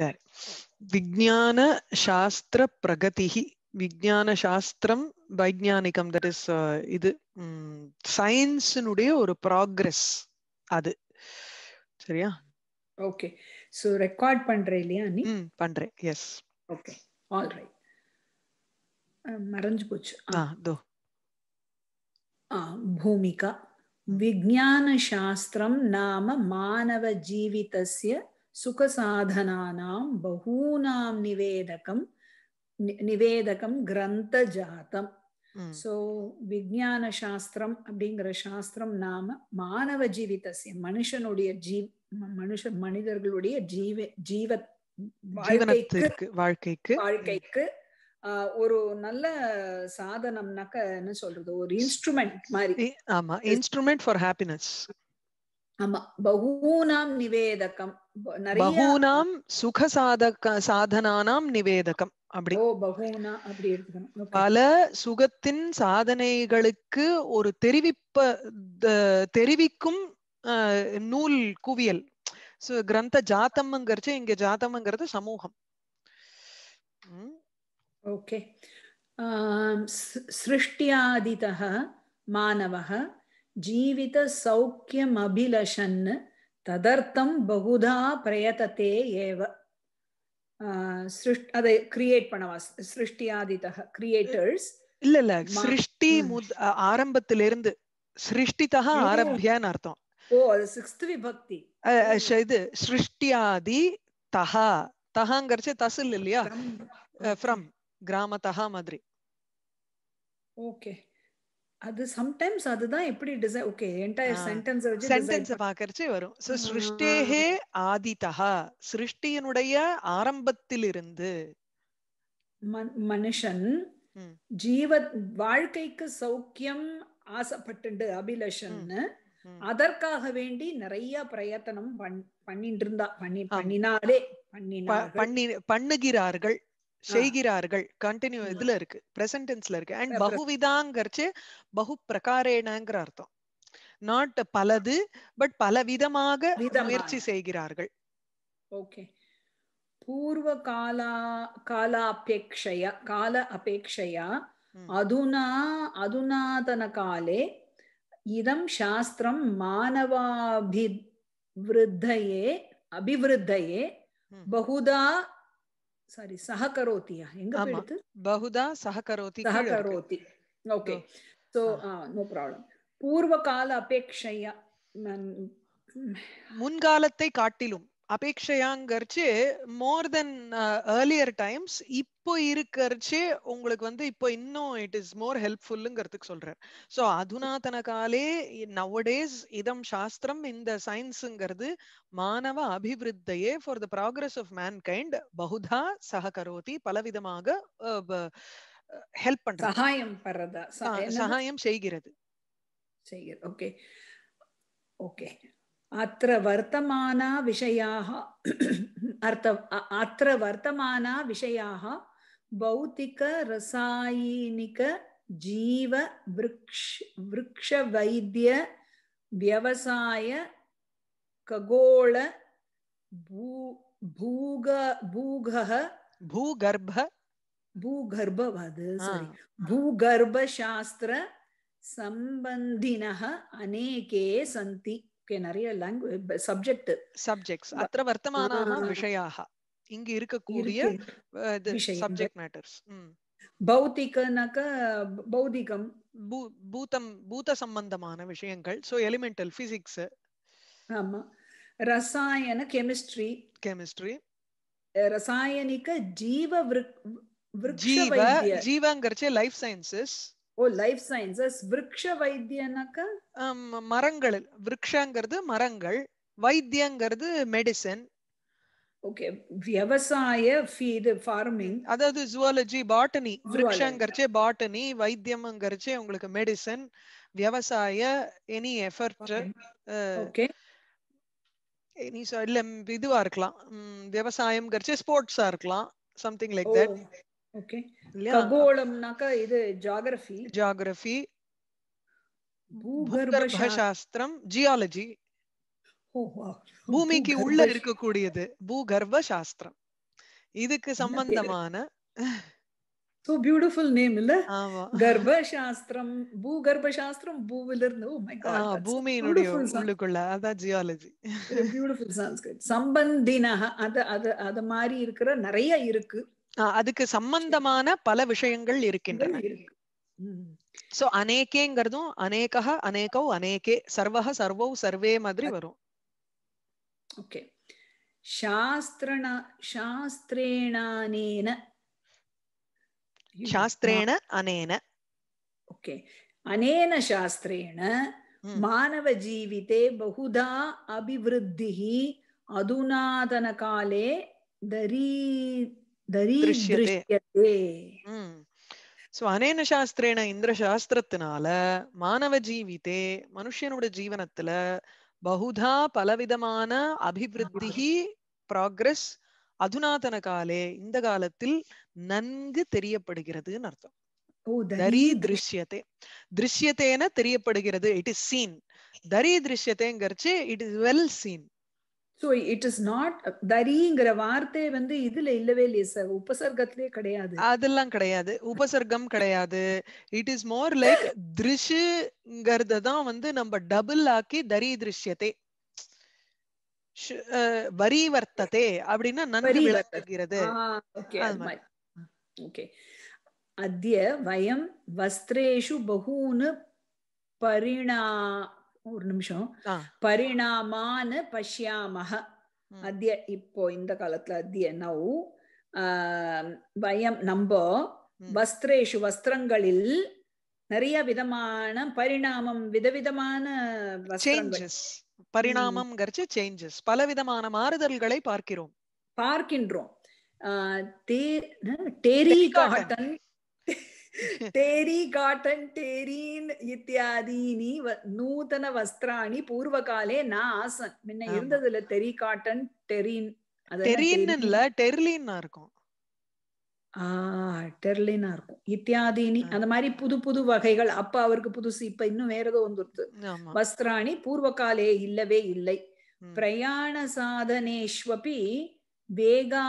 சரி விஜயான சாஸ்திர பிரகதி விஜயான சாஸ்திரம் வைஜானிகம் தட் இஸ் இது சயின்ஸினுடைய ஒரு ப்ராக்ரஸ் அது சரியா ஓகே சோ ரெக்கார்ட் பண்றேன் இல்லையா நீ பண்றேன் எஸ் ஓகே ஆல் ரைட் மறைஞ்சு போச்சு ஆ தோ பூமிகா விஞ்ஞான சாஸ்திரம் நாம மாணவ ஜீவிதஸ்ய சுகசாதனானாம் பகூனாம் நிவேதகம் நிவேதகம் கிரந்த ஜாத்தம் சோ விஜயான சாஸ்திரம் அப்படிங்கிற சாஸ்திரம் நாம மாணவ ஜீவிதசிய மனுஷனுடைய ஜீ மனுஷ மனிதர்களுடைய ஜீவ ஜீவ வாழ்க்கைக்கு வாழ்க்கைக்கு வாழ்க்கைக்கு ஒரு நல்ல சாதனம்னாக்க என்ன சொல்றது ஒரு இன்ஸ்ட்ருமெண்ட் மாதிரி ஆமா இன்ஸ்ட்ருமெண்ட் ஃபார் ஹாப்பினஸ் பல சுகத்தின் சாதனைகளுக்கு ஒரு தெரிவிப்ப தெரிவிக்கும் நூல் குவியல் கிரந்த ஜாத்தம்ங்கிறச்சு இங்க ஜாத்தம்ங்கிறது சமூகம் ஓகே சிருஷ்டியாதித மாணவ ஜீவித சௌக்கியம் அபிலஷன் ததர்த்தம் பகுதா பிரயத்தத்தே ஏவ அதை கிரியேட் பண்ணவா சிருஷ்டியாதிதக கிரியேட்டர்ஸ் இல்ல இல்ல சிருஷ்டி ஆரம்பத்தில இருந்து சிருஷ்டிதக ஆரம்பியான்னு அர்த்தம் ஓ அது சிக்ஸ்த் விபக்தி இது சிருஷ்டியாதி தஹா தஹாங்கிறச்சு தசில் இல்லையா ஃப்ரம் கிராம தஹா மாதிரி ஓகே அது சம்டைம்ஸ் அதுதான் எப்படி டிசைன் ஓகே என்டையர் சென்டென்ஸ் வச்சு சென்டென்ஸ் பாக்கறச்சே வரும் சோ சிருஷ்டேஹே ஆதிதஹா சிருஷ்டியினுடைய இருந்து மனுஷன் ஜீவ வாழ்க்கைக்கு சௌக்கியம் ஆசைப்பட்டுண்டு அபிலஷன்னு அதற்காக வேண்டி நிறைய பிரயத்தனம் பண்ணிட்டு இருந்தா பண்ணி பண்ணினாலே பண்ணி பண்ணுகிறார்கள் செய்கிறார்கள் கண்டினியூ இதுல இருக்கு பிரசன்டென்ஸ்ல இருக்கு அண்ட் பகுவிதாங்கிறச்சு பகு பிரகாரேனங்கிற அர்த்தம் நாட் பலது பட் பல விதமாக முயற்சி செய்கிறார்கள் ஓகே பூர்வ காலா அபேக்ஷைய கால அபேக்ஷையா அதுனா அதுனாதன காலே இதம் சாஸ்திரம் மாணவாபிவிருத்தையே அபிவிருத்தையே பகுதா சாரி சஹகரோத்தியா எங்க எடுத்து பகுதா சஹகரோதி சஹகரோதி ஓகே சோ நோ ப்ராப்ளம் பூர்வ கால அபேக்ஷையா முன்காலத்தை காட்டிலும் அபேக்ஷையாங்கிறச்சு மோர் தென் ஏர்லியர் டைம்ஸ் இப்போ இருக்கிறச்சு உங்களுக்கு வந்து இப்போ இன்னும் இட் இஸ் மோர் ஹெல்ப்ஃபுல்லுங்கிறதுக்கு சொல்றார் ஸோ அதுனாத்தன காலே நவடேஸ் இதம் சாஸ்திரம் இந்த சயின்ஸுங்கிறது மாணவ அபிவிருத்தையே for the progress of mankind பகுதா சககரோதி பலவிதமாக ஹெல்ப் பண்ற சகாயம் சகாயம் செய்கிறது செய்கிறது ஓகே ஓகே அத்த வர்த்தமானா விஷயாக அர்த்த அத்த வர்த்தமானா விஷயாக பௌத்திக ரசாயனிக ஜீவ விரக்ஷ விரக்ஷ வைத்திய வியவசாய खगोल भू भूग भूगः भूगर्भ भूगर्भवद् सारि भूगर्भशास्त्र सम्बन्धिनः अनेके सन्ति ஓகே நிறைய லாங்குவேஜ் சப்ஜெக்ட் சப்ஜெக்ட்ஸ் அത്ര வர்த்தமானான விஷயாः இங்க இருக்கக்கூடிய சப்ஜெக்ட் மேட்டர்ஸ் பௌத்திகனாக்க பௌதிகம் பூதம் பூத சம்பந்தமான விஷயங்கள் சோ எலிமெண்டல் பிசிக்ஸ் ஆமா ரசாயன கெமிஸ்ட்ரி கெமிஸ்ட்ரி ரசாயனிக ஜீவ விருக் ஜீவ ஜீவங்கறச்சே லைஃப் சயின்சஸ் ஓ லைஃப் சயின்சஸ் விருக்ஷ வைத்தியனாக்கா மரங்கள் விருக்ஷங்கிறது மரங்கள் வைத்தியங்கிறது மெடிசன் ஓகே விவசாய ஃபீடு ஃபார்மிங் அதாவது ஜுவாலஜி பாட்டனி விருக்ஷங்கரிச்சே பாட்டனி வைத்தியம்ங்கரிச்சே உங்களுக்கு மெடிசன் விவசாய எனி எஃபர்ட் ஓகே எனி இல்ல இதுவா இருக்கலாம் விவசாயம்ங்கரிச்சே ஸ்போர்ட்ஸா இருக்கலாம் சம்திங் லைக் தட் ஓகே ఖగోళంనాక இது జాగ్రఫీ జాగ్రఫీ భూగర్భ శాస్త్ரம் జిயாலஜி பூமிக்கு உள்ள இருக்கக்கூடியது பூகர்ப சாஸ்திரம் இதுக்கு சம்பந்தமான சோ பியூட்டிஃபுல் நேம் இல்ல கர்ப்ப சாஸ்திரம் பூகர்ப சாஸ்திரம் பூவில இருந்து ஓ oh மை காட் பூமியினுடைய உள்ளுக்குள்ள அதான் ஜியாலஜி பியூட்டிஃபுல் சம்ஸ்கிருத் சம்பந்தினஹ அத அத அத மாதிரி இருக்கிற நிறைய இருக்கு அதுக்கு சம்பந்தமான பல விஷயங்கள் இருக்கின்றன சோ அநேகேங்கிறதும் அநேகா அநேகௌ அநேகே சர்வக சர்வௌ சர்வே மாதிரி வரும் ஓகே சாஸ்திரண சாஸ்திரேணானேன சாஸ்திரேண அனேன ஓகே அனேன சாஸ்திரேண மானவ ஜீவிதே பகுதா அபிவிருத்தி அதுநாதன காலே தரீ சோ அனேன சாஸ்திரேன இந்திர சாஸ்திரத்தினால மாணவ ஜீவிதே மனுஷனோட ஜீவனத்துல பகுதா பலவிதமான அபிவிருத்தி ப்ராக்ரஸ் அதுநாதன காலே இந்த காலத்தில் நன்கு தெரியப்படுகிறது அர்த்தம் தரி திருஷ்யத்தை திருஷ்யத்தேன தெரியப்படுகிறது இட் இஸ் சீன் தரி திருஷ்யத்தைங்கிறச்சு it is well seen so it is not தரிங்கிற வார்த்தை வந்து இதுல இல்லவே இல்லையே சார் உபசர்க்கத்திலே கிடையாது அதெல்லாம் கிடையாது உபசர்க்கம் கிடையாது இட் இஸ் மோர் லைக் திருஷுங்கிறத தான் வந்து நம்ம டபுள் ஆக்கி தரி திருஷ்யத்தை வரிவர்த்ததே அப்படின்னா நன்றி விளக்குகிறது ஓகே அத்திய வயம் வஸ்திரேஷு பகூனு பரிணா ஒரு நிமிஷம் பரிணாமான பஷ்யாமக அத்திய இப்போ இந்த காலத்துல அத்திய நவ் வயம் நம்ப வஸ்திரேஷு வஸ்திரங்களில் நிறைய விதமான பரிணாமம் விதவிதமான பரிணாமம் சேஞ்சஸ் பலவிதமான மாறுதல்களை பார்க்கிறோம் பார்க்கின்றோம் டேரி காட்டன் तेरी काटन् तेरीन् इत्यादीनि नूतनवस्त्राणि पूर्वकाले न आसन् முன்ன இருந்தது தெரி காட்டன் டெரின் டெரின் இல்ல டெர்லின்னா இருக்கும் ஆஹ் டெர்லினா இருக்கும் இத்தியாதினி அந்த மாதிரி புது புது வகைகள் அப்ப அவருக்கு புதுசு இப்ப இன்னும் வேற ஏதோ வந்துருது வஸ்திராணி பூர்வகாலே இல்லவே இல்லை பிரயாண சாதனேஷ்வபி வேகா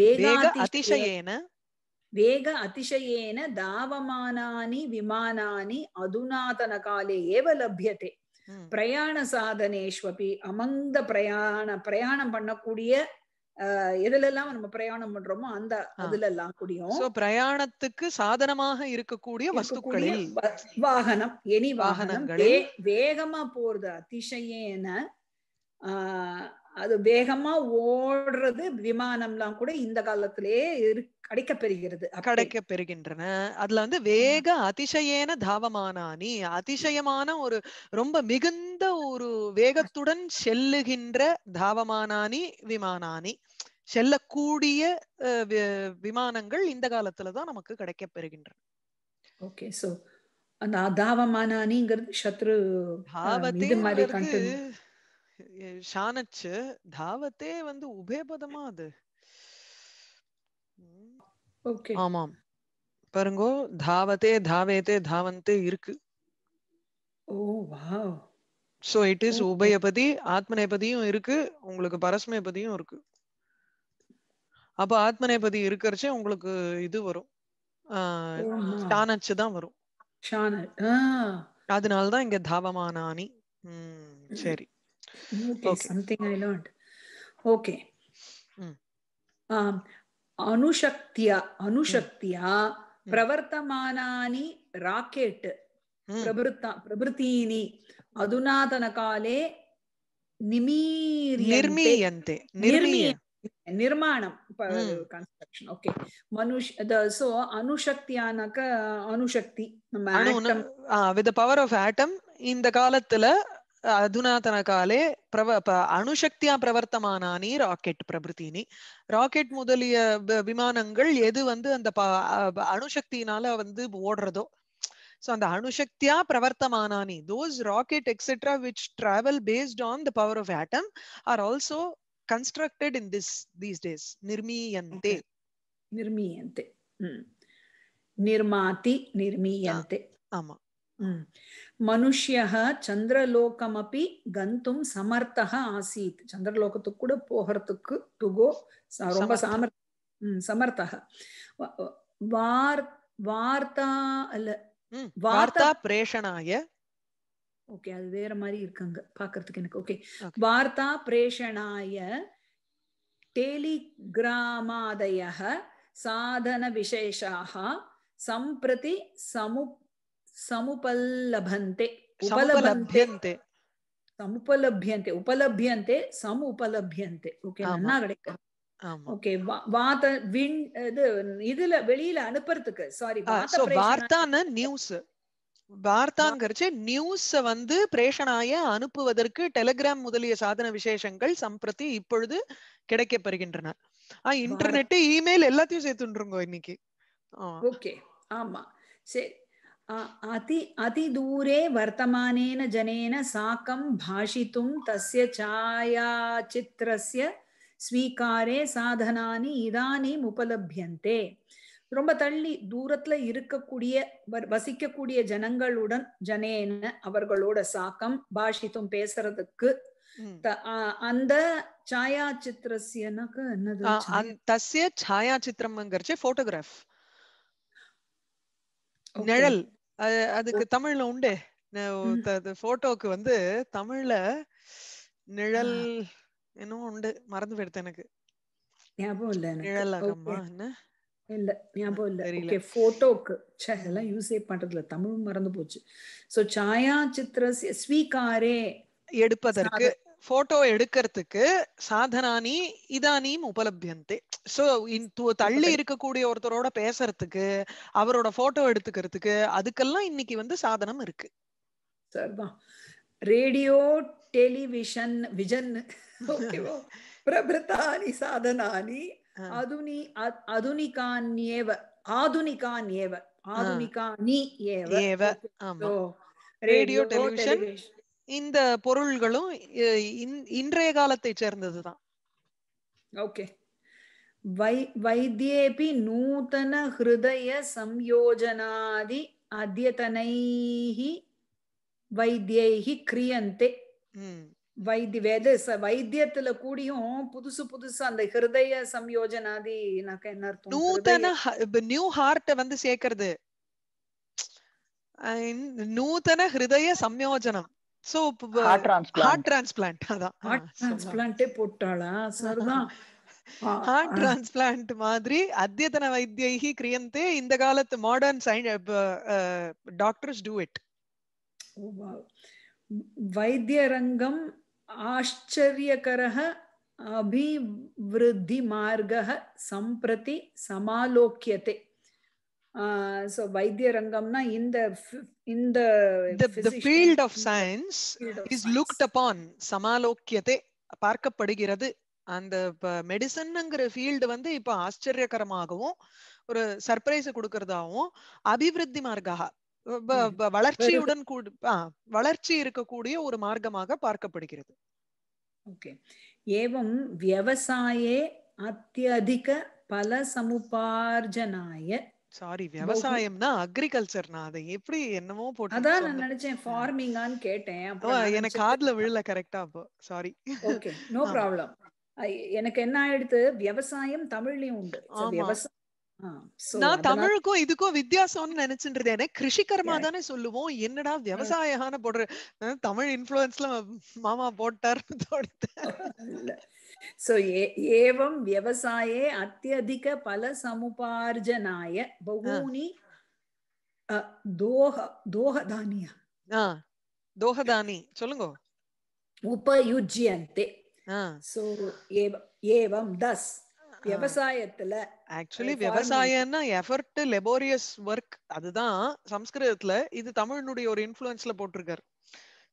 வேகா வேக அதிசயேன தாவமானாनि விமானாनि அதுநாதனகாலே ஏவ லபியதே பிரயாண சாதனேஷ்வபி அமந்த பிரயாண பிரயாணம் பண்ணக்கூடிய எதுலெல்லாம் நம்ம பிரயாணம் பண்றோமோ அந்த அதுல எல்லாம் கூடியும் பிரயாணத்துக்கு சாதனமாக இருக்கக்கூடிய வஸ்துக்களில் வாகனம் எனி வாகனம் வேகமா போறது அதிசயேன ஆஹ் அது வேகமா ஓடுறது விமானம்லாம் கூட இந்த காலத்திலேயே கிடைக்க பெறுகிறது கிடைக்க பெறுகின்றன அதுல வந்து வேக அதிசயேன தாவமானானி அதிசயமான ஒரு ரொம்ப மிகுந்த ஒரு வேகத்துடன் செல்லுகின்ற தாவமானானி விமானானி செல்லக்கூடிய விமானங்கள் இந்த காலத்துலதான் நமக்கு கிடைக்க பெறுகின்றன ஓகே சோ அந்த தாவமானிங்கிறது சத்ரு ஷானச்சு தாவத்தே வந்து உபயபதமா அது ஆமாம் பாருங்கோ தாவத்தே தாவேத்தே தாவந்தே இருக்கு சோ இட் இஸ் உபயபதி ஆத்மநேபதியும் இருக்கு உங்களுக்கு பரஸ்மேபதியும் இருக்கு அப்ப ஆத்மநேபதி இருக்கிறச்சே உங்களுக்கு இது வரும் தான் வரும் அதனாலதான் இங்க தாவமானானி சரி Okay, okay. something I learned. Okay. Mm. Um, அணுசக்தியா அணுசக்தியா பிரவர்த்தமானாनि ராக்கெட் பிரபுத்தீனி அதுநாதனகாலே நிர்மீயந்தே ನಿರ್ಮಾಣಂ ಕನ್ಸ್ಟ್ರಕ್ಷನ್ ಓಕೆ ಮನುಷ್ಯ ದ ಸೊ ಅಣುಶಕ್ತಿ ಅನ್ನಕ நம்ம ஆட்டம் பவர் ஆஃப் ஆட்டம் இந்த காலத்துல అధునాతనకాలే ప్రవ அணுசக்தியா பிரவர்த்தமானி ராக்கெட் பிரபுத்தினி ராக்கெட் முதலிய விமானங்கள் எது வந்து அந்த அணுசக்தினால வந்து ஓடுறதோ ஸோ அந்த அணுசக்தியா பிரவர்த்தமானானி those rocket etcetera which travel based on the power of atom are also constructed in this these days நிர்மீயந்தே நிர்மீயந்தே நிர்மாதி நிர்மீயந்தே ஆமா மனுஷ்ய சந்திரலோகமப்பி கந்தும் சமர்த்தக ஆசீத் சந்திரலோகத்துக்கு கூட போகிறதுக்கு துகோ ரொம்ப சாமர் சமர்த்தக வார் வார்த்தா அல்ல வார்த்தா பிரேஷனாய ஓகே அது வேற மாதிரி இருக்காங்க பாக்குறதுக்கு எனக்கு ஓகே வார்த்தா பிரேஷனாய டெலிகிராமாதய சாதன விசேஷாக சம்பிரதி சமுக் சமுபல்லபந்தே உபலபந்தே சமுபலபியந்தே உபலபியந்தே சமுபலபியந்தே ஓகே நல்லா கிடைக்கும் ஓகே வாத விண் இது இதுல வெளியில அனுப்புறதுக்கு சாரி வார்த்தான நியூஸ் வார்த்தாங்கிறச்சு நியூஸ் வந்து பிரேஷனாய அனுப்புவதற்கு டெலிகிராம் முதலிய சாதன விசேஷங்கள் சம்பிரதி இப்பொழுது கிடைக்கப்படுகின்றன ஆஹ் இன்டர்நெட் இமெயில் எல்லாத்தையும் சேர்த்துருங்க இன்னைக்கு ஓகே ஆமா சரி அதி अतिदूरे வர்த்தமானேன ஜனேன சாக்கம் பாஷித்தும் तस्य छायाचित्रस्य ஸ்வீகாரே சாதனானி இதானீம் உபலபியந்தே ரொம்ப தள்ளி தூரத்துல இருக்கக்கூடிய வசிக்கக்கூடிய ஜனங்களுடன் ஜனேன அவர்களோட சாக்கம் பாஷித்தும் பேசுறதுக்கு அந்த சாயா என்னது தஸ்ய சாயா போட்டோகிராஃப் நிழல் அதுக்கு தமிழ்ல உண்டு போட்டோக்கு வந்து தமிழ்ல நிழல் இன்னும் உண்டு மறந்து போயிடுது எனக்கு ஞாபகம் இல்ல நிழல் அகம்மா என்ன இல்ல ஞாபகம் இல்ல ஓகே போட்டோக்கு சே இதெல்லாம் யூஸே பண்றது இல்ல தமிழும் மறந்து போச்சு சோ சாயா சித்திர ஸ்வீகாரே எடுப்பதற்கு போட்டோ எடுக்கிறதுக்கு சாதனானி இதானியும் உபலபியந்தே சோ தள்ளி இருக்கக்கூடிய ஒருத்தரோட பேசுறதுக்கு அவரோட போட்டோ எடுத்துக்கிறதுக்கு அதுக்கெல்லாம் இன்னைக்கு வந்து சாதனம் இருக்கு ரேடியோ டெலிவிஷன் விஜன் பிரபுத்தானி சாதனானி அதுனி அதுனிகான்யேவ ஆதுனிகான்யேவ ஆதுனிகானி ஏவ ரேடியோ டெலிவிஷன் இந்த பொருள்களும் இன்றைய காலத்தை சேர்ந்ததுதான் ஓகே வை வைத்தியேபி நூதன ஹிருதய சம்யோஜனாதி அத்தியதனைஹி வைத்தியைஹி கிரியந்தே வைத்திய வேத வைத்தியத்துல கூடியும் புதுசு புதுசு அந்த ஹிருதய சம்யோஜனாதி என்ன அர்த்தம் நூதன நியூ ஹார்ட்ட வந்து சேர்க்கறது நூதன ஹிருதய சம்யோஜனம் சோ ஹார்ட் டிரான்ஸ்பிளான்ட் அதான் ஹார்ட் டிரான்ஸ்பிளான்ட்டே போட்டாளா சரிதான் ஹார்ட் டிரான்ஸ்பிளான்ட் மாதிரி அத்தியதன வைத்தியைஹி கிரியந்தே இந்த காலத்து modern science doctors do it வைத்தியரங்கம் ஆச்சரியகர அபிவிருத்தி மார்க சம்பிரதி சமாலோக்கியத்தை ஸோ வைத்திய ரங்கம்னா இந்த இந்த the field of science is looked upon சமாலோக்கியத்தை பார்க்கப்படுகிறது அந்த மெடிசன்ங்கிற ஃபீல்டு வந்து இப்போ ஆச்சரியகரமாகவும் ஒரு சர்ப்ரைஸ் கொடுக்கறதாகவும் அபிவிருத்தி மார்க்காக வளர்ச்சியுடன் கூடி வளர்ச்சி இருக்கக்கூடிய ஒரு மார்க்கமாக பார்க்கப்படுகிறது ஓகே ஏவம் விவசாயே அத்தியதிக பல சமுபார்ஜனாய சாரி விவசாயம்னா அக்ரிகல்ச்சர் நான் அதை எப்படி என்னமோ போட்டு அதான் நான் நினைச்சேன் ஃபார்மிங்கான்னு கேட்டேன் அப்புறம் எனக்கு காதுல விழுல கரெக்டா அப்போ சாரி ஓகே நோ ப்ராப்ளம் எனக்கு என்ன ஆயிடுது விவசாயம் தமிழ்லயும் உண்டு விவசாயம் நான் தமிழுக்கும் இதுக்கும் வித்தியாசம்னு நினைச்சிட்டு இருந்தேன் கிருஷிகர்மா தானே சொல்லுவோம் என்னடா விவசாயமான போடுற தமிழ் இன்ஃபுளுன்ஸ்ல மாமா போட்டார் सो एवं व्यवसाये अत्यधिक फलसमुपार्जनाय बहूनि दोह दोहदानीय दोहदानि चोलुङ्गो உபயுஜ்யந்தே சோ ஏவம் தஸ் விவசாயத்துல ஆக்சுவலி விவசாயம்னா எஃபர்ட் லெபோரியஸ் ஒர்க் அதுதான் சம்ஸ்கிருதத்துல இது தமிழனுடைய ஒரு இன்ஃபுளுன்ஸ்ல போட்டிருக்காரு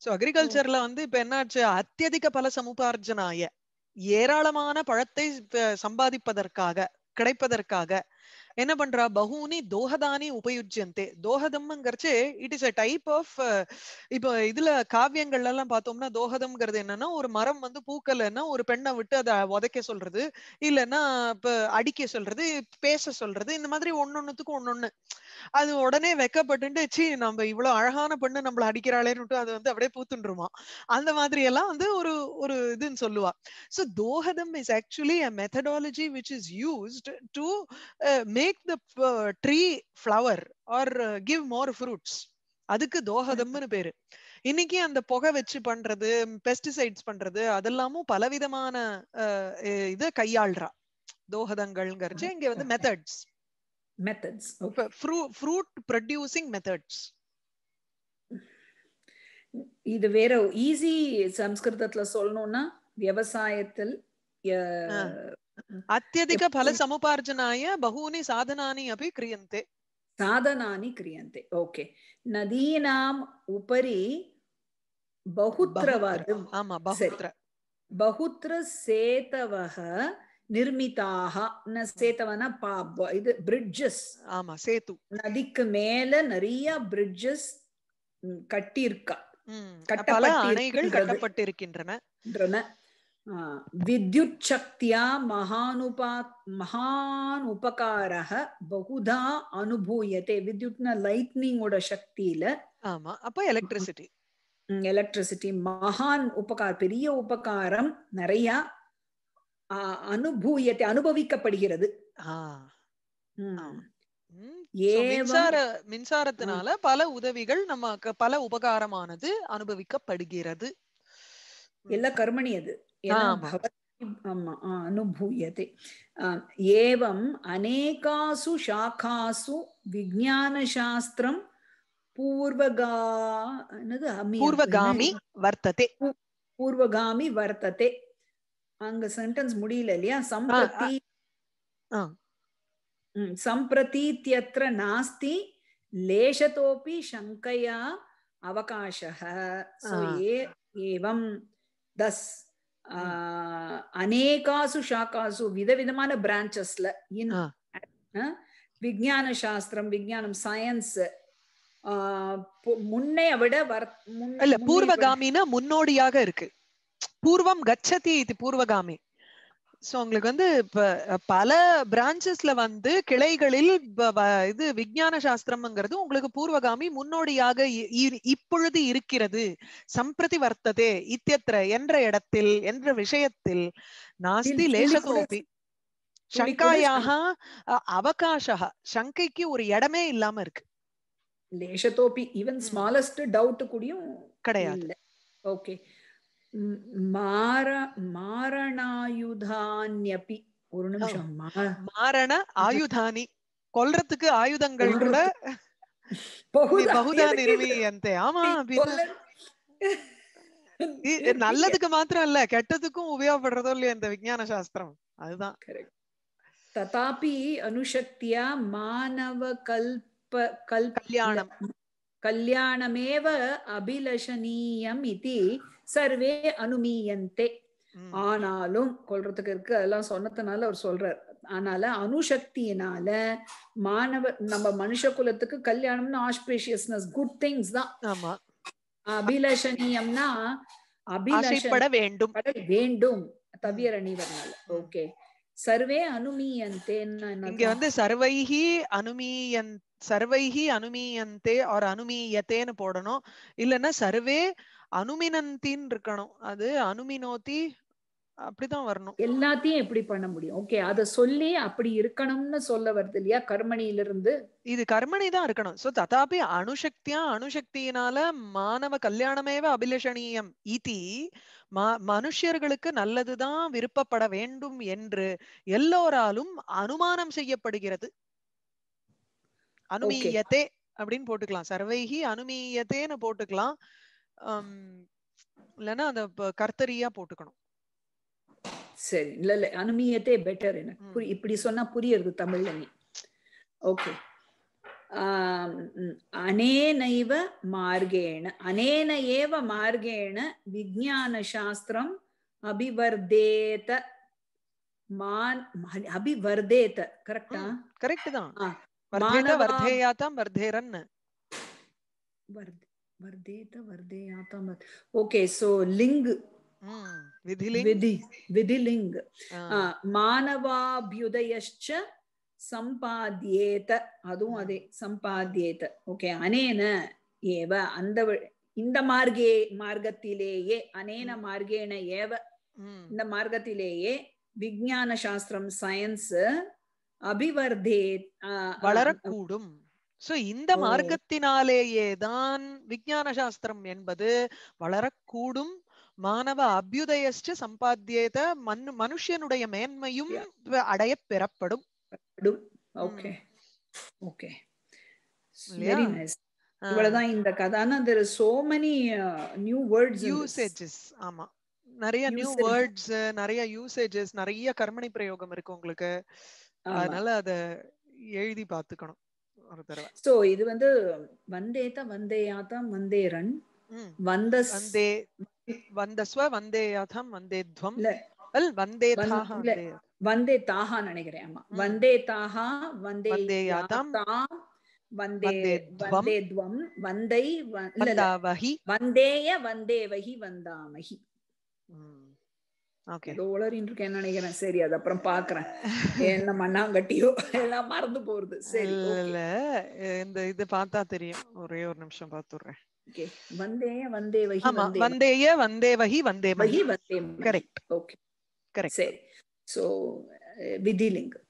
சோ அக்ரிகல்ச்சர்ல oh. வந்து இப்ப என்ன ஆச்சு அத்தியதிக பல சமுபார்ஜனாய ஏராளமான பழத்தை சம்பாதிப்பதற்காக கிடைப்பதற்காக என்ன பண்றா பகூனி தோஹதானி உபயுஜ்யந்தே தோஹதம்ங்கிறச்சு it is a type of இப்போ இதுல காவியங்கள்ல எல்லாம் பார்த்தோம்னா தோஹதம்ங்கிறது என்னன்னா ஒரு மரம் வந்து பூக்கலைன்னா ஒரு பெண்ணை விட்டு அதை உதைக்க சொல்றது இல்லைன்னா இப்ப அடிக்க சொல்றது பேச சொல்றது இந்த மாதிரி ஒன்னொன்னுத்துக்கும் ஒன்னொன்னு அது உடனே வெக்கப்பட்டு சி நம்ம இவ்வளவு அழகான பெண்ணு நம்மள அடிக்கிறாளேன்னு அது வந்து அப்படியே பூத்துருமா அந்த மாதிரி எல்லாம் வந்து ஒரு ஒரு இதுன்னு சொல்லுவா சோ தோஹதம் is actually a methodology which is used to may make the tree flower or give more fruits அதுக்கு தோஹதம்னு பேரு இன்னைக்கு அந்த புகை வச்சு பண்றது பெஸ்டிசைட்ஸ் பண்றது அதெல்லாமும் பலவிதமான இது கையாள்றா தோகதங்கள்ங்கிறது இங்க வந்து methods methods fruit producing methods இது வேற ஈஸி சம்ஸ்கிருதத்துல சொல்லணும்னா விவசாயத்தில் அத்தியதிக பல సముపార్జనాయ பகூனி சாதனானி అపి கிரியந்தே சாதனானி கிரியந்தே ஓகே நதீனாம் உபரி బహుత్ర ఆమా బహుత్ర பகுத்திர நிர்மிதாக சேத்தவனா பா இது பிரிட்ஜஸ் ஆமா சேத்து நதிக்கு மேல நிறைய பிரிட்ஜஸ் கட்டியிருக்கா கட்டப்பட்டிருக்கின்றன வித்யுச்சக்தியா மகானுபா மகான் உபகார பகுதா அனுபூயத்தை வித்யுட்னா லைட்னிங்கோட சக்தியில ஆமா அப்ப எலக்ட்ரிசிட்டி எலக்ட்ரிசிட்டி மகான் உபகார் பெரிய உபகாரம் நிறைய அனுபூயத்தை அனுபவிக்கப்படுகிறது மின்சார மின்சாரத்தினால பல உதவிகள் நமக்கு பல உபகாரமானது அனுபவிக்கப்படுகிறது எல்லா கர்மணி அது அனுபூயத்தை ஏவம் அநேகாசு சாகாசு விஜானசாஸ்திரம் பூர்வகா பூர்வகாமி வர்த்ததே பூர்வகாமி வர்த்ததே அங்க சென்டென்ஸ் முடியல இல்லையா சம்பிரதி சம்பிரதீத்தியத்திர நாஸ்தி லேஷதோபி சங்கையா அவகாசம் ஏவம் தஸ் அநேகாசு ஷாக்காசு விதவிதமான பிரான்ச்சஸ்ல இன் விஜயான சாஸ்திரம் விஜயானம் சயின்ஸ் முன்னைய விட வர இல்ல பூர்வகாமினா முன்னோடியாக இருக்கு பூர்வம் கச்சதி இது பூர்வகாமி சோ உங்களுக்கு வந்து பல பிரான்ச்சஸ்ல வந்து கிளைகளில் இது விஞ்ஞான சாஸ்திரம்ங்கிறது உங்களுக்கு பூர்வகாமி முன்னோடியாக இப்பொழுது இருக்கிறது சம்பிரதி வர்த்ததே இத்தியத்திர என்ற இடத்தில் என்ற விஷயத்தில் நாஸ்தி லேசகோபி சங்காயாக அவகாஷா சங்கைக்கு ஒரு இடமே இல்லாம இருக்கு லேசத்தோப்பி ஈவன் ஸ்மாலஸ்ட் டவுட் கூடியும் கிடையாது ஓகே மாரணாயுதான்யபி ஒரு நிமிஷம் மாரண ஆயுதானி கொல்றதுக்கு ஆயுதங்கள் கூட நல்லதுக்கு மாத்திரம் இல்ல கெட்டதுக்கும் உபயோகப்படுறதோ இல்லையா இந்த விஜயான சாஸ்திரம் அதுதான் ததாபி அனுசக்தியா மாணவ கல்ப கல் கல்யாணம் கல்யாணமேவ அபிலஷணீயம் இது சர்வே அனுமீயந்தே ஆனாலும் கொள்றதுக்கு இருக்கு அதெல்லாம் சொன்னதுனால அவர் சொல்றார் ஆனால அணுசக்தியினால மாணவ நம்ம மனுஷ குலத்துக்கு கல்யாணம்னு ஆஸ்பேஷியஸ்னஸ் குட் திங்ஸ் தான் அபிலஷணியம்னா அபிலஷப்பட வேண்டும் வேண்டும் தவிர அணிவர்னால ஓகே சர்வே அனுமீயந்தே இங்க வந்து சர்வைஹி அனுமீயன் சர்வைஹி அனுமீயந்தே ஆர் அனுமீயத்தேன்னு போடணும் இல்லைன்னா சர்வே அனுமினந்தின்னு இருக்கணும் அது அனுமினோத்தி அப்படிதான் வரணும் எல்லாத்தையும் எப்படி பண்ண முடியும் ஓகே அத சொல்லி அப்படி இருக்கணும்னு சொல்ல வருது இல்லையா கர்மணியில இருந்து இது கர்மணி தான் இருக்கணும் சோ ததாபி அணுசக்தியா அணுசக்தியினால மாணவ கல்யாணமேவ அபிலஷணீயம் இதி மனுஷர்களுக்கு நல்லதுதான் விருப்பப்பட வேண்டும் என்று எல்லோராலும் அனுமானம் செய்யப்படுகிறது அனுமீயத்தே அப்படின்னு போட்டுக்கலாம் சர்வைகி அனுமீயத்தேன்னு போட்டுக்கலாம் இல்லைன்னா அத கர்த்தரியா போட்டுக்கணும் சரி இல்ல இல்ல அனுமியத்தே பெட்டர் எனக்கு இப்படி சொன்னா புரியுது தமிழ்ல நீ ஓகே அனேனைவ மார்கேண அனேன ஏவ மார்கேண விஜயான சாஸ்திரம் அபிவர்தேத மான் அபிவர்தேத கரெக்டா கரெக்ட் தான் வர்தேயாதாம் வர்தேரன் வர்தேத வர்தேயாதாம் ஓகே சோ லிங்க் मानवाभ्युदयश्च அதுவும் அதே சம்பாத்தியேத ஓகே அனேன ஏவ அந்த இந்த மார்கே மார்க்கத்திலேயே அனேன மார்க்கேன ஏவ இந்த மார்க்கத்திலேயே விஜயான சாஸ்திரம் சயின்ஸ் அபிவர்தே வளரக்கூடும் சோ இந்த மார்க்கத்தினாலேயே தான் விஜயான சாஸ்திரம் என்பது வளரக்கூடும் மாணவ அபியுதயஷ்ட சம்பாத்தியத மண் மனுஷனுடைய மேன்மையும் அடைய பெறப்படும் ஓகே ஓகே வெரி நைஸ் இவ்வளவுதான் இந்த கதை ஆனா there so many new words usages ஆமா நிறைய நியூ வேர்ட்ஸ் நிறைய யூசேஜஸ் நிறைய கர்மணி பிரயோகம் இருக்கு உங்களுக்கு அதனால அத எழுதி பாத்துக்கணும் ஒரு தடவை சோ இது வந்து வந்தே வந்தே தான் வந்தேத வந்தே ரன் வந்தஸ்வ வந்தே துவம் வந்தே வந்தே தாஹா நினைக்கிறேன் ஆமா வந்தே தாஹா வந்தே வந்தே துவம் வந்தை வந்தேய நினைக்கிறேன் சரி அது அப்புறம் பாக்குறேன் என்ன மண்ணாங்கட்டியோ எல்லாம் மறந்து போறது இந்த இது பார்த்தா தெரியும் ஒரே ஒரு நிமிஷம் பாத்துறேன் வந்தேய வந்தேவஹி வந்தேமஹி கரெக்ட் ஓகே கரெக்ட் சரி சோ விதிலிங்கம்